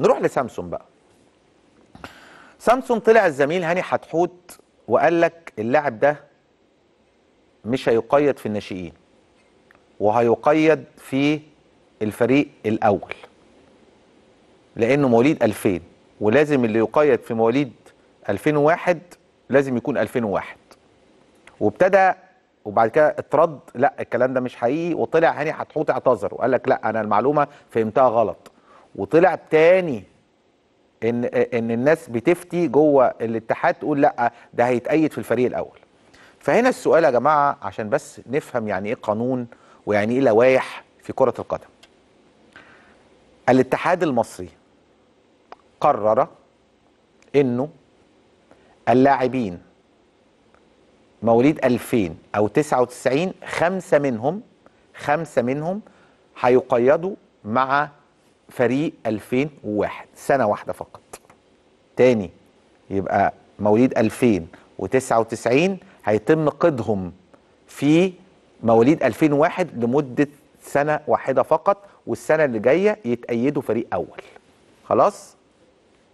نروح لسامسونج بقى سامسونج طلع الزميل هاني حتحوت وقال لك اللاعب ده مش هيقيد في الناشئين وهيقيد في الفريق الاول لانه مواليد 2000 ولازم اللي يقيد في مواليد 2001 لازم يكون 2001 وابتدى وبعد كده اترد لا الكلام ده مش حقيقي وطلع هاني حتحوت اعتذر وقال لك لا انا المعلومه فهمتها غلط وطلع تاني ان ان الناس بتفتي جوه الاتحاد تقول لا ده هيتأيد في الفريق الاول فهنا السؤال يا جماعه عشان بس نفهم يعني ايه قانون ويعني ايه لوائح في كره القدم الاتحاد المصري قرر انه اللاعبين مواليد 2000 او 99 خمسه منهم خمسه منهم هيقيدوا مع فريق 2001 سنه واحده فقط تاني يبقى مواليد 2099 هيتم قيدهم في مواليد 2001 لمده سنه واحده فقط والسنه اللي جايه يتأيدوا فريق اول خلاص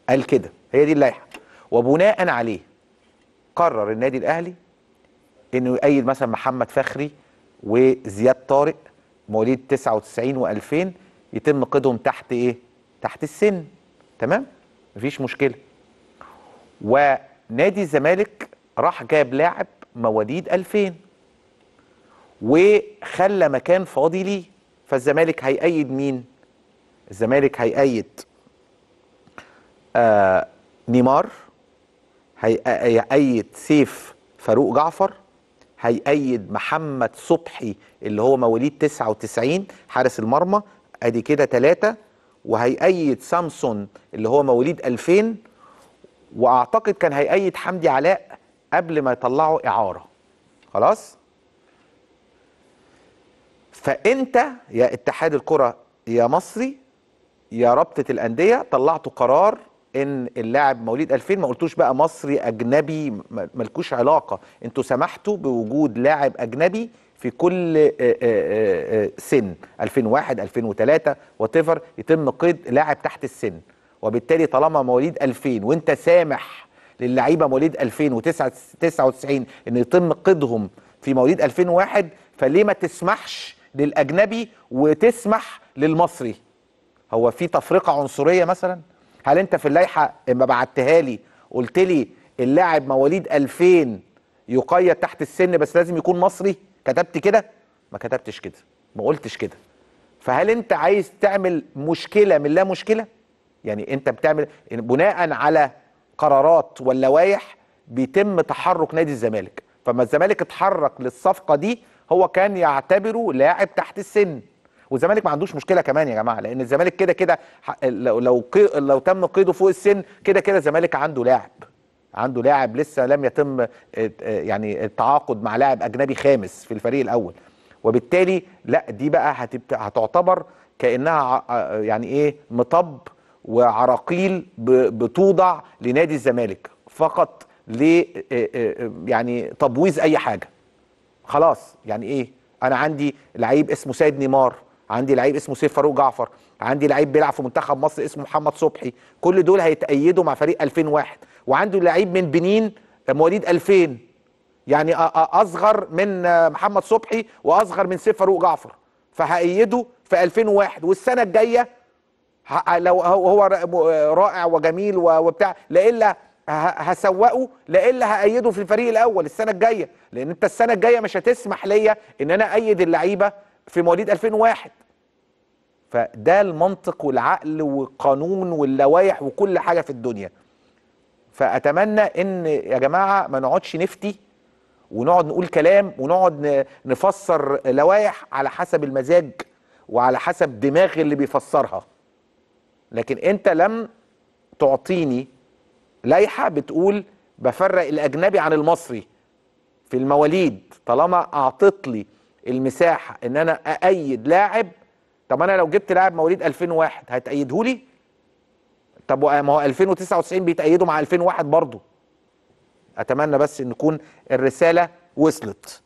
قال كده هي دي اللائحه وبناء عليه قرر النادي الاهلي انه يؤيد مثلا محمد فخري وزياد طارق مواليد 99 و2000 يتم قيدهم تحت ايه تحت السن تمام مفيش مشكله ونادي الزمالك راح جاب لاعب مواليد 2000 وخلى مكان فاضي ليه فالزمالك هيأيد مين الزمالك هيأيد آه نيمار هيأيد سيف فاروق جعفر هيأيد محمد صبحي اللي هو مواليد 99 حارس المرمى ادي كده ثلاثة وهيأيد سامسون اللي هو مواليد 2000 واعتقد كان هيأيد حمدي علاء قبل ما يطلعوا اعاره خلاص فانت يا اتحاد الكره يا مصري يا رابطه الانديه طلعتوا قرار ان اللاعب مواليد 2000 ما قلتوش بقى مصري اجنبي ملكوش علاقه انتوا سمحتوا بوجود لاعب اجنبي في كل آه، آه، آه، سن 2001 2003 وتفر يتم قيد لاعب تحت السن وبالتالي طالما مواليد 2000 وانت سامح للعيبه مواليد 2099 ان يتم قيدهم في مواليد 2001 فليه ما تسمحش للاجنبي وتسمح للمصري هو في تفرقه عنصريه مثلا هل انت في اللائحه اما بعتها لي قلت لي اللاعب مواليد 2000 يقيد تحت السن بس لازم يكون مصري كتبت كده ما كتبتش كده ما قلتش كده فهل انت عايز تعمل مشكله من لا مشكله يعني انت بتعمل بناء على قرارات واللوائح بيتم تحرك نادي الزمالك فما الزمالك اتحرك للصفقه دي هو كان يعتبره لاعب تحت السن والزمالك ما عندوش مشكله كمان يا جماعه لان الزمالك كده كده لو لو تم قيده فوق السن كده كده الزمالك عنده لاعب عنده لاعب لسه لم يتم آه، آه، يعني التعاقد مع لاعب اجنبي خامس في الفريق الاول وبالتالي لا دي بقى هتعتبر كانها آه، يعني ايه مطب وعراقيل بتوضع لنادي الزمالك فقط ل يعني تبويظ اي حاجه خلاص يعني ايه انا عندي لعيب اسمه سيد نيمار عندي لعيب اسمه سيف فاروق جعفر عندي لعيب بيلعب في منتخب مصر اسمه محمد صبحي كل دول هيتأيدوا مع فريق 2001 وعنده لعيب من بنين آه، مواليد 2000 يعني آه، آه، اصغر من محمد صبحي واصغر من سيف فاروق جعفر فهأيده في 2001 والسنه الجايه لو هو رائع وجميل وبتاع لا الا هسوقه لا الا هأيده في الفريق الاول السنه الجايه لان انت السنه الجايه مش هتسمح ليا ان انا ايد اللعيبه في مواليد 2001 فده المنطق والعقل والقانون واللوائح وكل حاجه في الدنيا فاتمنى ان يا جماعه ما نقعدش نفتي ونقعد نقول كلام ونقعد نفسر لوائح على حسب المزاج وعلى حسب دماغ اللي بيفسرها لكن انت لم تعطيني لائحه بتقول بفرق الاجنبي عن المصري في المواليد طالما اعطت لي المساحه ان انا اايد لاعب طب انا لو جبت لاعب مواليد 2001 هتايده لي طب ما هو 2099 بيتايدوا مع 2001 برضه اتمنى بس ان تكون الرساله وصلت